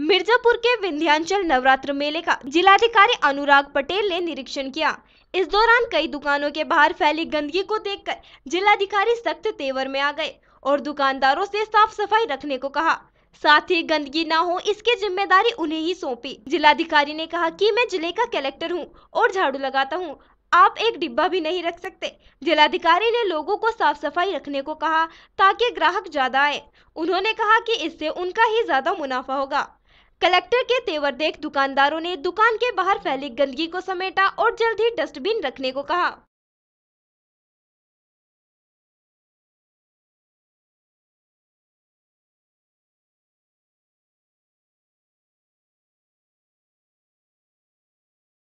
मिर्जापुर के विंध्याचल नवरात्र मेले का जिलाधिकारी अनुराग पटेल ने निरीक्षण किया इस दौरान कई दुकानों के बाहर फैली गंदगी को देखकर जिलाधिकारी सख्त तेवर में आ गए और दुकानदारों से साफ सफाई रखने को कहा साथ ही गंदगी ना हो इसकी जिम्मेदारी उन्हें ही सौंपी जिलाधिकारी ने कहा कि मैं जिले का कलेक्टर हूँ और झाड़ू लगाता हूँ आप एक डिब्बा भी नहीं रख सकते जिलाधिकारी ने लोगों को साफ सफाई रखने को कहा ताकि ग्राहक ज्यादा आए उन्होंने कहा कि इससे उनका ही ज्यादा मुनाफा होगा कलेक्टर के तेवर देख दुकानदारों ने दुकान के बाहर फैली गंदगी को समेटा और जल्द ही डस्टबिन रखने को कहा